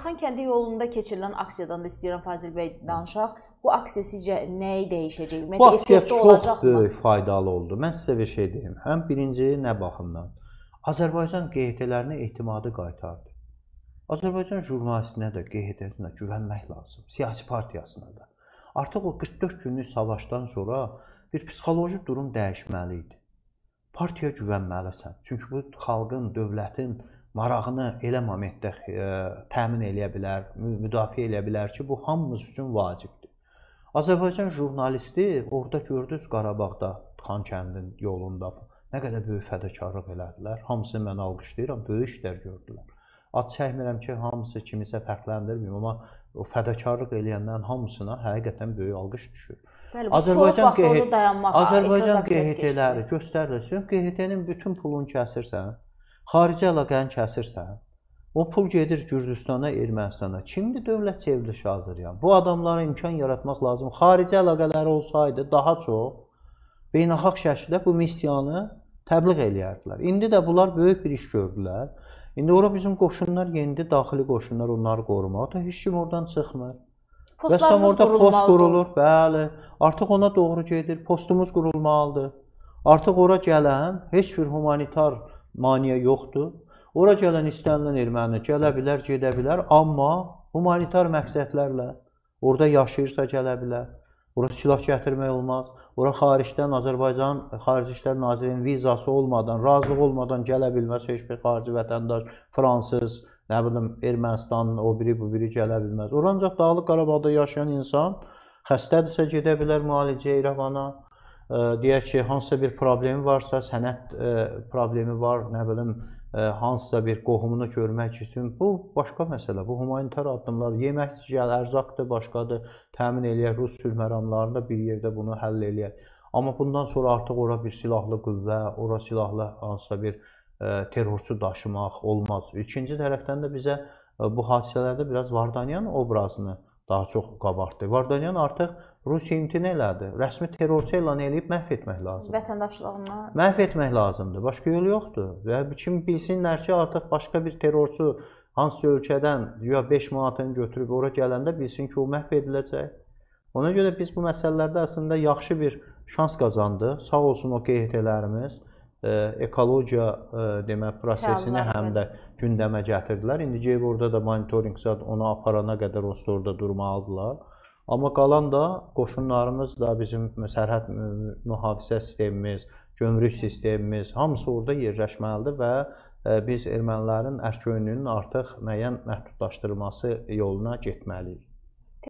Bədəxan kəndi yolunda keçirilən aksiyadan da istəyirəm Fazil bəy danışaq. Bu aksiya sizcə nəyi dəyişəcək? Ümumiyyətlə bu aksiya çox böyük e, faydalı oldu. Mən sizə bir şey deyim. Həm birinci nə baxımdan? Azərbaycan QHT-lərinə etimadı qaytardı. Azərbaycan jurnalistinə də, QHT-sinə güvənmək lazım, siyasi partiyasına da. Artıq o 44 günlük savaşdan sonra bir psixoloji durum dəyişməli idi. Partiyaya güvənməlisən. Çünki bu xalqın, dövlətin marağını elə momentdə ə, e, təmin eləyə bilər, müdafiə eləyə bilər ki, bu hamımız üçün vacibdir. Azərbaycan jurnalisti orada gördünüz Qarabağda Xan kəndin yolunda nə qədər böyük fədakarlıq elədilər. Hamısını mən alqışlayıram, böyük işlər gördülər. Ad çəkmirəm ki, hamısı kimisə fərqləndirməyim, amma o fədakarlıq eləyənlərin hamısına həqiqətən böyük alqış düşür. Bəli, Azərbaycan qeyd dayanmaq. Azərbaycan qeyd eləri göstərilsin. QHT-nin bütün pulunu kəsirsən, xarici əlaqəni kəsirsən, o pul gedir Gürcüstana, Ermənistana. Kimdir dövlət çevrilişi hazırlayan? Bu adamlara imkan yaratmaq lazım. Xarici əlaqələri olsaydı daha çox beynəlxalq şəkildə bu missiyanı təbliğ eləyərdilər. İndi də bunlar böyük bir iş gördülər. İndi ora bizim qoşunlar yenidir, daxili qoşunlar onları qorumaqda. Heç kim oradan çıxmır. Vəssam orada post qurulur, bəli. Artıq ona doğru gedir. Postumuz qurulmalıdır. Artıq ora gələn heç bir humanitar Maniyə yoxdur. Ora gələn istənilən erməni gələ bilər, gedə bilər, amma humanitar məqsədlərlə orada yaşayırsa gələ bilər. Ora silah gətirmək olmaz. Ora xaricdən Azərbaycan Xarici İşlər Nazirinin vizası olmadan, razılıq olmadan gələ bilməz heç bir xarici vətəndaş, fransız, nə bilim, Ermənistanın o biri bu biri gələ bilməz. Ora ancaq Dağlıq Qarabağda yaşayan insan xəstədirsə gedə bilər müalicəyə İrəvana deyək ki, hansısa bir problemi varsa, sənət problemi var, nə bilim, hansısa bir qohumunu görmək üçün bu başqa məsələ. Bu humanitar addımlar, yeməkdir, gəl, ərzaqdır, başqadır. Təmin eləyək rus sülh məramlarında bir yerdə bunu həll eləyək. Amma bundan sonra artıq ora bir silahlı qüvvə, ora silahlı hansısa bir terrorçu daşımaq olmaz. İkinci tərəfdən də bizə bu hadisələrdə biraz Vardanyan obrazını daha çox qabartdı. Vardanyan artıq Rusiya imtina elədi. Rəsmi terrorçu elan eləyib məhv etmək lazımdır. Vətəndaşlığını məhv etmək lazımdır. Başqa yolu yoxdur. Və kim bilsinlər ki, artıq başqa bir terrorçu hansı ölkədən ya 5 manatını götürüb ora gələndə bilsin ki, o məhv ediləcək. Ona görə biz bu məsələlərdə əslində yaxşı bir şans qazandıq. Sağ olsun o QHT-lərimiz. E, ekologiya e, demə prosesini həm də gündəmə gətirdilər. İndi geyib orada da monitorinq zad ona aparana qədər o storda durmalıdılar. Amma qalan da qoşunlarımız da bizim sərhəd mühafizə sistemimiz, gömrük sistemimiz hamısı orada yerləşməlidir və e, biz ermənilərin ərköyünlüyünün artıq müəyyən məhdudlaşdırılması yoluna getməliyik.